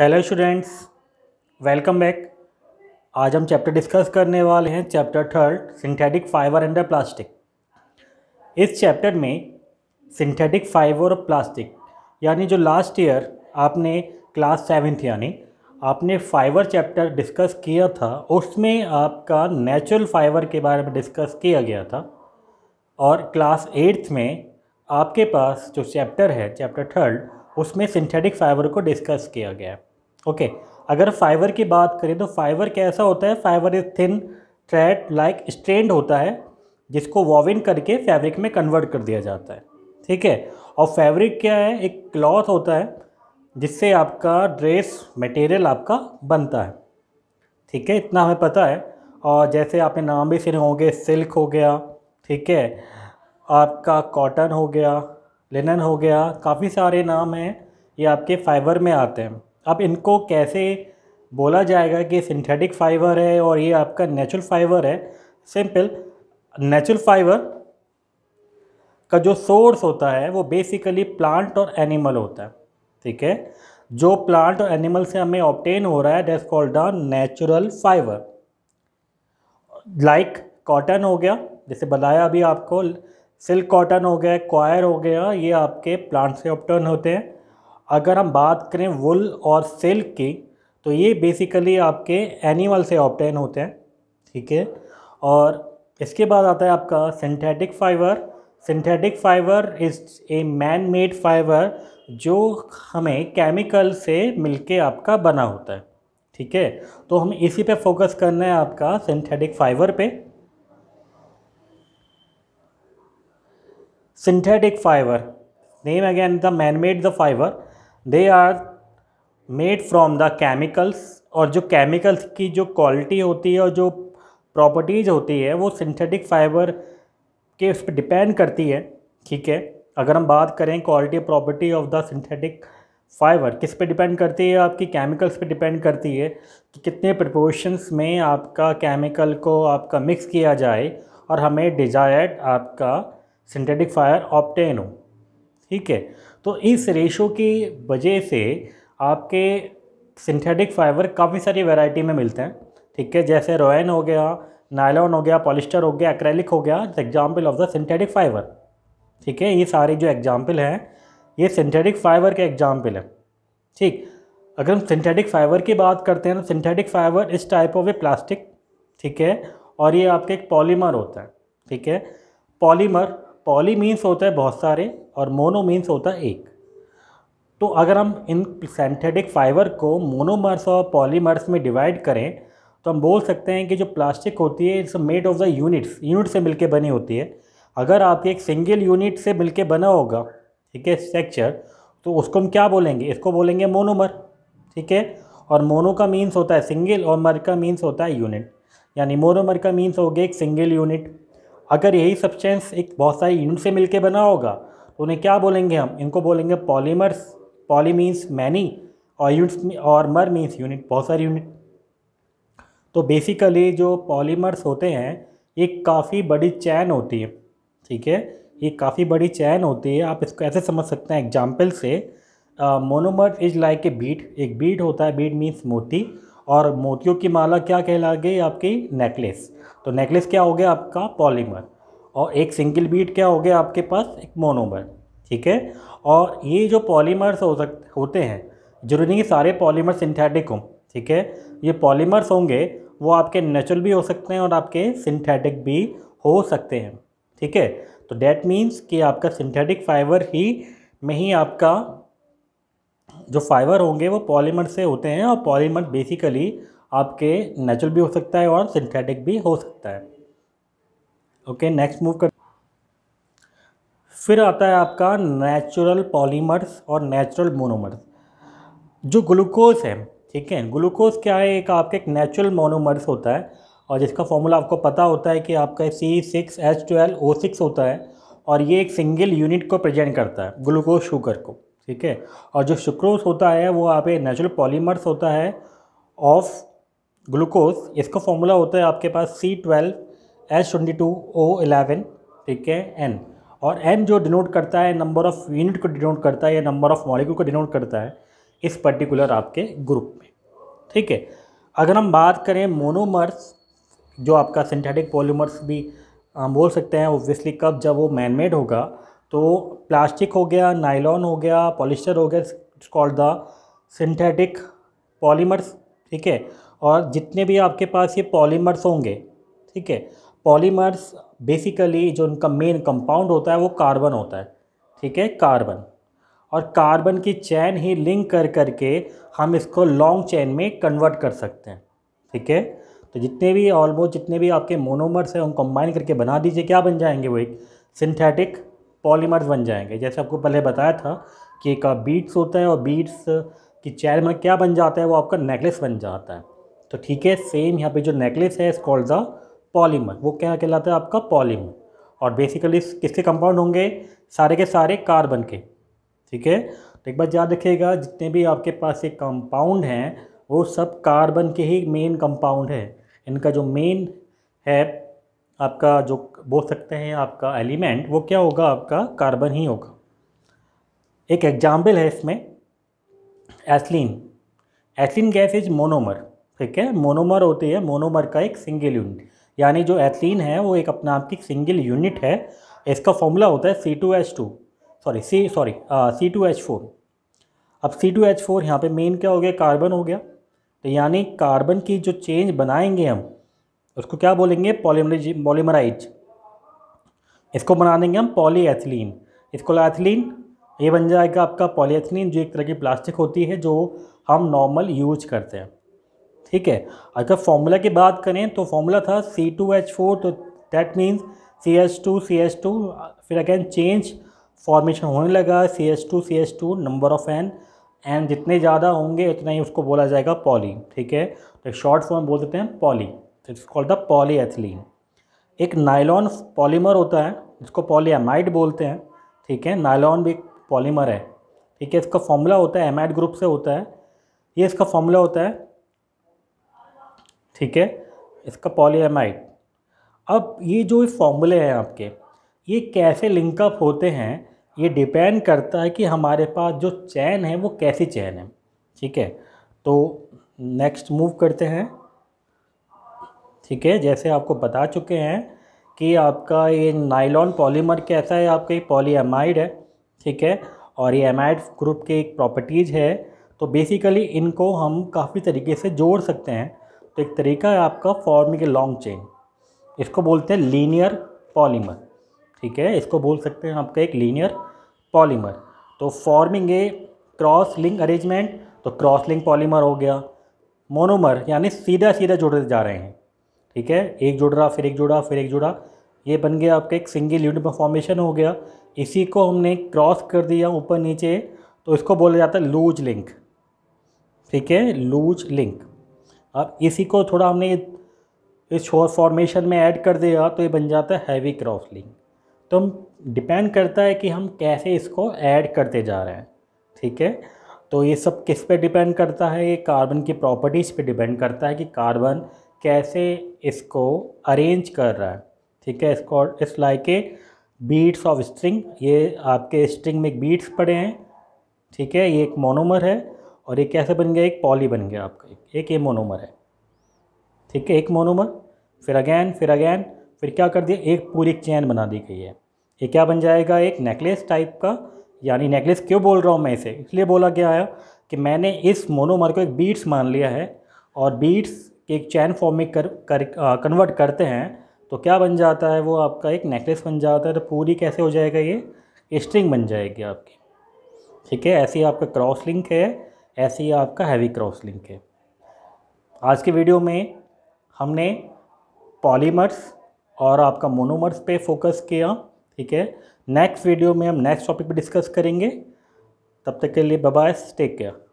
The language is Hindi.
हेलो स्टूडेंट्स वेलकम बैक आज हम चैप्टर डिस्कस करने वाले हैं chapter third synthetic fibre and plastic इस चैप्टर में सिंथेटिक फाइबर और प्लास्टिक यानी जो लास्ट ईयर आपने क्लास सेवेंथ यानी आपने फाइबर चैप्टर डिस्कस किया था उसमें आपका नेचुरल फाइबर के बारे में डिस्कस किया गया था और क्लास एट्थ में आपके पास जो चैप्टर है चैप्टर थर्ड उसमें सिंथेटिक फाइबर को डिस्कस किया गया है ओके अगर फाइबर की बात करें तो फाइबर कैसा होता है fibre is thin thread like strand होता है जिसको वॉविन करके फैब्रिक में कन्वर्ट कर दिया जाता है ठीक है और फैब्रिक क्या है एक क्लॉथ होता है जिससे आपका ड्रेस मटेरियल आपका बनता है ठीक है इतना हमें पता है और जैसे आपने नाम भी सुने होंगे सिल्क हो गया ठीक है आपका कॉटन हो गया लिनन हो गया काफ़ी सारे नाम हैं ये आपके फाइबर में आते हैं अब इनको कैसे बोला जाएगा कि सिंथेटिक फाइबर है और ये आपका नेचुरल फाइबर है सिंपल नेचुरल फाइबर का जो सोर्स होता है वो बेसिकली प्लांट और एनिमल होता है ठीक है जो प्लांट और एनिमल से हमें ऑप्टेन हो रहा है that called the natural fibre like cotton हो गया जैसे बताया अभी आपको सिल्क कॉटन हो गया क्वायर हो गया ये आपके प्लांट से ऑप्टर्न होते हैं अगर हम बात करें वुल और सिल्क की तो ये बेसिकली आपके एनिमल से ऑप्टेन होते हैं ठीक है और इसके बाद आता है आपका synthetic fibre synthetic fibre is a man made fibre जो हमें केमिकल से मिलके आपका बना होता है ठीक है तो हम इसी पे फोकस करना है आपका सिंथेटिक फाइबर पे synthetic fiber name again the man made the fiber they are made from the chemicals और जो केमिकल्स की जो क्वालिटी होती है और जो प्रॉपर्टीज़ होती है वो सिंथेटिक फाइबर के उस पर डिपेंड करती है ठीक है अगर हम बात करें quality property of the synthetic fibre किस पे डिपेंड करती है आपकी केमिकल्स पे डिपेंड करती है कि कितने प्रपोर्शंस में आपका केमिकल को आपका मिक्स किया जाए और हमें डिजायर्ड आपका सिंथेटिक फायर ऑप्टेन हो ठीक है तो इस रेशो की वजह से आपके सिंथेटिक फाइबर काफ़ी सारी वैरायटी में मिलते हैं ठीक है जैसे रोयन हो गया नायलॉन हो गया पॉलिस्टर हो गया एक्रेलिक हो गया example of the synthetic fibre ठीक है ये सारे जो एग्जाम्पल हैं ये सिंथेटिक फाइबर के एग्जाम्पल हैं ठीक अगर हम सिंथेटिक फाइबर की बात करते हैं तो synthetic fibre is type of a plastic ठीक है और ये आपके एक पॉलीमर होता है ठीक है पॉलीमर पॉली मीन्स होता है बहुत सारे और मोनो मीन्स होता है एक तो अगर हम इन सेंथेटिक फाइबर को मोनोमर्स और पॉलीमर्स में डिवाइड करें तो हम बोल सकते हैं कि जो प्लास्टिक होती है it's made of the units unit से मिलके बनी होती है अगर आपके एक सिंगल यूनिट से मिलके बना होगा ठीक है स्ट्रक्चर तो उसको हम क्या बोलेंगे इसको बोलेंगे मोनोमर ठीक है और मोनो का मीन्स होता है सिंगल और मर का मीन्स होता है यूनिट यानी मोनोमर का मीन्स हो गया एक सिंगल यूनिट अगर यही सब्सटेंस एक बहुत सारे यूनिट से मिलके बना होगा तो उन्हें क्या बोलेंगे हम इनको बोलेंगे पॉलीमर्स पॉली मीन्स मैनी और यूनिट्स और मर मीन्स यूनिट बहुत सारी यूनिट तो बेसिकली जो पॉलीमर्स होते हैं ये काफ़ी बड़ी चैन होती है ठीक है ये काफ़ी बड़ी चैन होती है आप इसको ऐसे समझ सकते हैं एग्जाम्पल से monomer is like a bead एक बीट होता है बीट मीन्स मोती और मोतियों की माला क्या कहला गई आपकी नेकलेस तो नेकलेस क्या हो गया आपका पॉलीमर और एक सिंगल बीट क्या हो गया आपके पास एक मोनोमर ठीक है और ये जो पॉलीमर्स हो सक होते हैं जरूरी नहीं कि सारे पॉलीमर सिंथेटिक हों ठीक है ये पॉलीमर्स होंगे वो आपके नेचुरल भी हो सकते हैं और आपके सिंथेटिक भी हो सकते हैं ठीक है तो डैट मीन्स कि आपका सिंथेटिक फाइबर ही में ही आपका जो फाइबर होंगे वो पॉलीमर से होते हैं और पॉलीमर बेसिकली आपके नेचुरल भी हो सकता है और सिंथेटिक भी हो सकता है ओके नेक्स्ट मूव कर फिर आता है आपका नेचुरल पॉलीमर्स और नेचुरल मोनोमर्स जो ग्लूकोज है ठीक है ग्लूकोज क्या है एक आपके एक नेचुरल मोनोमर्स होता है और जिसका फॉर्मूला आपको पता होता है कि आपका C six H twelve O six होता है और ये एक सिंगल यूनिट को प्रेजेंट करता है ग्लूकोज शुगर को ठीक है और जो सुक्रोज होता है वो आप नेचुरल पॉलीमर्स होता है ऑफ ग्लूकोज इसका फॉर्मूला होता है आपके पास C twelve H twenty two O eleven ठीक है एन और एन जो डिनोट करता है नंबर ऑफ यूनिट को डिनोट करता है या नंबर ऑफ मॉलिक्यूल को डिनोट करता है इस पर्टिकुलर आपके ग्रुप में ठीक है अगर हम बात करें मोनोमर्स जो आपका सिंथेटिक पॉलीमर्स भी हम बोल सकते हैं ओबियसली कब जब वो मैनमेड होगा तो प्लास्टिक हो गया नाइलॉन हो गया पॉलिस्टर हो गया it's called the synthetic polymers ठीक है और जितने भी आपके पास ये पॉलीमर्स होंगे ठीक है पॉलीमर्स बेसिकली जो उनका मेन कंपाउंड होता है वो कार्बन होता है ठीक है कार्बन और कार्बन की चैन ही लिंक कर करके हम इसको लॉन्ग चैन में कन्वर्ट कर सकते हैं ठीक है तो जितने भी ऑलमोस्ट जितने भी आपके मोनोमर्स हैं उनको कंबाइन करके बना दीजिए क्या बन जाएंगे वो एक सिंथेटिक पॉलीमर्स बन जाएंगे जैसे आपको पहले बताया था कि एक बीट्स होता है और बीट्स की चैन में क्या बन जाता है वो आपका नेकलेस बन जाता है तो ठीक है सेम यहाँ पे जो नेकलेस है इस कॉल्ड द पॉलीमर वो क्या कहलाता है आपका पॉलीमर और बेसिकली किसके कंपाउंड होंगे सारे के सारे कार्बन के ठीक है तो एक बार याद रखिएगा जितने भी आपके पास ये कंपाउंड हैं वो सब कार्बन के ही मेन कंपाउंड है इनका जो मेन है आपका जो बोल सकते हैं आपका एलिमेंट वो क्या होगा आपका कार्बन ही होगा एक एग्जाम्पल है इसमें ethylene ethylene gas is monomer ठीक है मोनोमर होती है मोनोमर का एक सिंगल यूनिट यानी जो एथलीन है वो एक अपना आपकी सिंगल यूनिट है इसका फॉर्मूला होता है C two H two sorry C sorry C two H four अब सी टू एच फोर यहाँ पर मेन क्या हो गया कार्बन हो गया तो यानी कार्बन की जो चेंज बनाएंगे हम उसको क्या बोलेंगे पॉलीमरिज पॉलीमराइज इसको बना देंगे हम पॉलीएथिलीन इसको एथिलीन ये बन जाएगा आपका पॉलीएथिलीन जो एक तरह की प्लास्टिक होती है जो हम नॉर्मल यूज करते हैं ठीक है अगर फॉर्मूला की बात करें तो फॉर्मूला था सी टू एच फोर तो that means C H two C H two फिर अगेन चेंज फॉर्मेशन होने लगा C H two C H two number of N N जितने ज़्यादा होंगे उतना ही उसको बोला जाएगा पॉली ठीक है तो शॉर्ट फॉर्म बोल देते हैं poly it's called the polyethylene एक नायलॉन पॉलीमर होता है जिसको पॉलीएमाइड बोलते हैं ठीक है नायलॉन भी एक पॉलीमर है ठीक है इसका फॉर्मूला होता है एमाइड ग्रुप से होता है ये इसका फॉर्मूला होता है ठीक है इसका पॉलीएमाइड अब ये जो फॉर्मूले हैं आपके ये कैसे लिंकअप होते हैं ये डिपेंड करता है कि हमारे पास जो चैन है वो कैसी चैन है ठीक है तो नेक्स्ट मूव करते हैं ठीक है जैसे आपको बता चुके हैं कि आपका ये नाइलॉन पॉलीमर कैसा है आपका ये पॉलीएमाइड है ठीक है और ये एमाइड ग्रुप के एक प्रॉपर्टीज़ है तो बेसिकली इनको हम काफ़ी तरीके से जोड़ सकते हैं तो एक तरीका है आपका फॉर्मिंग लॉन्ग चेन इसको बोलते हैं लीनियर पॉलीमर ठीक है इसको बोल सकते हैं आपका एक लीनियर पॉलीमर तो forming a cross link arrangement तो क्रॉस लिंक पॉलीमर हो गया मोनोमर यानी सीधा सीधा जुड़े जा रहे हैं ठीक है एक जुड़ रहा फिर एक जुड़ा फिर एक जुड़ा ये बन गया आपका एक सिंगल यूनिट में फॉर्मेशन हो गया इसी को हमने क्रॉस कर दिया ऊपर नीचे तो इसको बोला जाता है लूज लिंक ठीक है लूज लिंक अब इसी को थोड़ा हमने इस शोर फॉर्मेशन में ऐड कर दिया तो ये बन जाता है हैवी क्रॉस लिंक तो हम डिपेंड करता है कि हम कैसे इसको ऐड करते जा रहे हैं ठीक है तो ये सब किस पे डिपेंड करता है ये कार्बन की प्रॉपर्टीज़ पे डिपेंड करता है कि कार्बन कैसे इसको अरेंज कर रहा है ठीक है इसको इस like a beads of string ये आपके स्ट्रिंग में बीट्स पड़े हैं ठीक है ये एक मोनोमर है और ये कैसे बन गया एक पॉली बन गया आपका एक ये मोनोमर है ठीक है एक मोनोमर फिर अगैन फिर अगैन फिर क्या कर दिया एक पूरी चैन बना दी गई है ये क्या बन जाएगा एक नेकलेस टाइप का यानी नेकलेस क्यों बोल रहा हूँ मैं इसे इसलिए बोला गया है कि मैंने इस मोनोमर को एक बीट्स मान लिया है और बीट्स कि एक चैन फॉर्म में कर, कर कन्वर्ट करते हैं तो क्या बन जाता है वो आपका एक नेकलेस बन जाता है तो पूरी कैसे हो जाएगा ये स्ट्रिंग बन जाएगी आपकी ठीक है ऐसे ही आपका क्रॉस लिंक है ऐसे ही आपका हैवी क्रॉस लिंक है आज के वीडियो में हमने पॉलीमर्स और आपका मोनोमर्स पे फोकस किया ठीक है नेक्स्ट वीडियो में हम नेक्स्ट टॉपिक पे डिस्कस करेंगे तब तक के लिए बाय टेक केयर